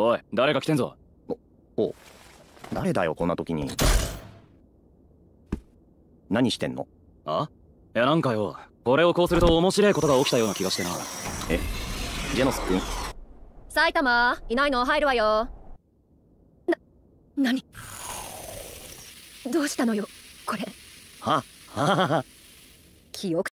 おい誰か来てんぞおお誰だよこんな時に何してんのあいやなんかよこれをこうすると面白いことが起きたような気がしてなえジェノス君埼玉いないの入るわよな何どうしたのよこれはははは記憶